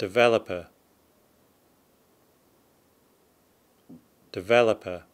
developer developer